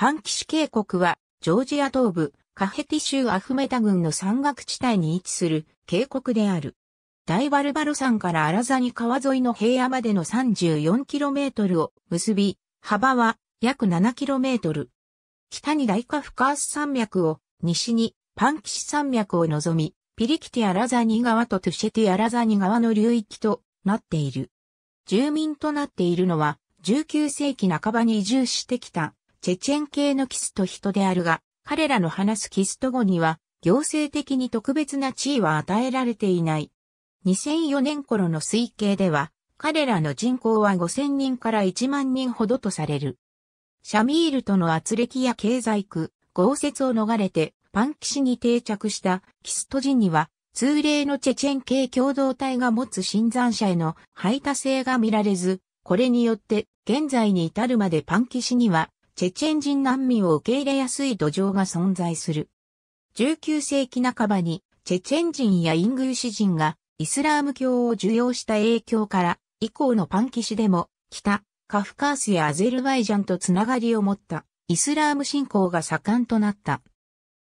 パンキシ渓谷は、ジョージア東部、カヘティ州アフメタ郡の山岳地帯に位置する渓谷である。大バルバロ山からアラザニ川沿いの平野までの 34km を結び、幅は約 7km。北に大カフカース山脈を、西にパンキシ山脈を望み、ピリキティアラザニ川とトゥシェティアラザニ川の流域となっている。住民となっているのは、19世紀半ばに移住してきたチェチェン系のキスト人であるが、彼らの話すキスト語には、行政的に特別な地位は与えられていない。2004年頃の推計では、彼らの人口は5000人から1万人ほどとされる。シャミールとの圧力や経済区、豪雪を逃れて、パンキシに定着したキスト人には、通例のチェチェン系共同体が持つ新山者への排他性が見られず、これによって現在に至るまでパンキシにはチェチェン人難民を受け入れやすい土壌が存在する。19世紀半ばに、チェチェン人やイングルシ人がイスラーム教を受容した影響から、以降のパンキシでも、北、カフカースやアゼルバイジャンとつながりを持ったイスラーム信仰が盛んとなった。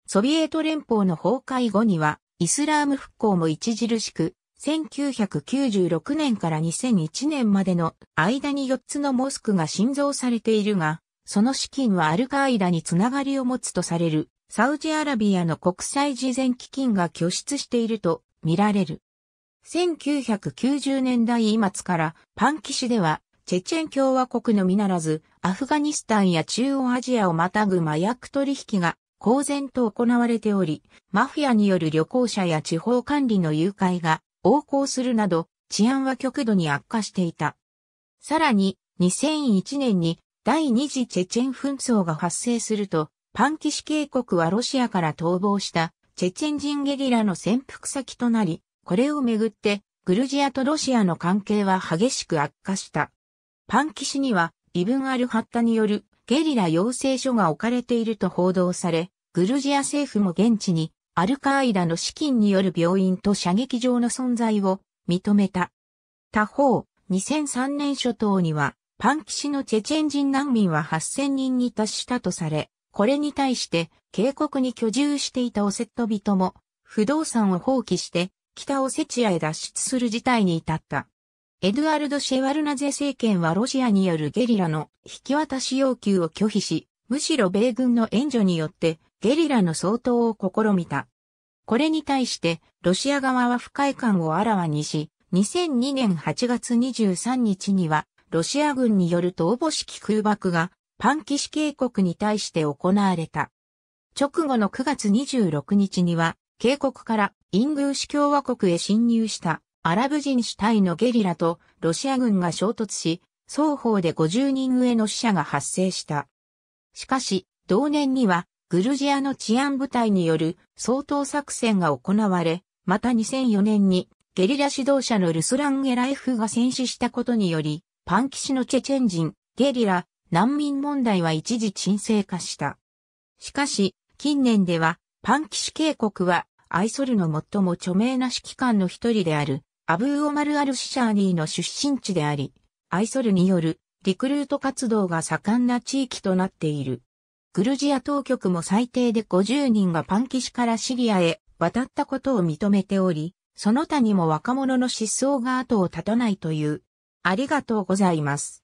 ソビエト連邦の崩壊後には、イスラーム復興も著しく、1996年から2001年までの間に4つのモスクが新造されているが、その資金はアルカイダにつながりを持つとされる、サウジアラビアの国際事前基金が拠出していると見られる。1990年代末からパンキシでは、チェチェン共和国のみならず、アフガニスタンや中央アジアをまたぐ麻薬取引が公然と行われており、マフィアによる旅行者や地方管理の誘拐が横行するなど、治安は極度に悪化していた。さらに、2001年に第二次チェチェン紛争が発生すると、パンキシ渓谷はロシアから逃亡したチェチェン人ゲリラの潜伏先となり、これをめぐってグルジアとロシアの関係は激しく悪化した。パンキシにはイブン・アルハッタによるゲリラ養成所が置かれていると報道され、グルジア政府も現地にアルカーイダの資金による病院と射撃場の存在を認めた。他方、2003年初頭にはパンキシのチェチェン人難民は8000人に達したとされ、これに対して、渓谷に居住していたオセット人も、不動産を放棄して、北オセチアへ脱出する事態に至った。エドゥアルド・シェワルナゼ政権はロシアによるゲリラの引き渡し要求を拒否し、むしろ米軍の援助によってゲリラの相当を試みた。これに対して、ロシア側は不快感をあらわにし、2002年8月23日にはロシア軍によると応募式空爆がパンキシ渓谷に対して行われた。直後の9月26日には、渓谷からイングーシ共和国へ侵入したアラブ人主体のゲリラとロシア軍が衝突し、双方で50人上の死者が発生した。しかし、同年にはグルジアの治安部隊による相当作戦が行われ、また2004年にゲリラ指導者のルスラン・ゲライフが戦死したことにより、パンキシのチェチェン人、ゲリラ、難民問題は一時沈静化した。しかし、近年では、パンキシ渓谷は、アイソルの最も著名な指揮官の一人である、アブーオマル・アル・シシャーニーの出身地であり、アイソルによるリクルート活動が盛んな地域となっている。グルジア当局も最低で50人がパンキシからシリアへ渡ったことを認めており、その他にも若者の失踪が後を絶たないというありがとうございます。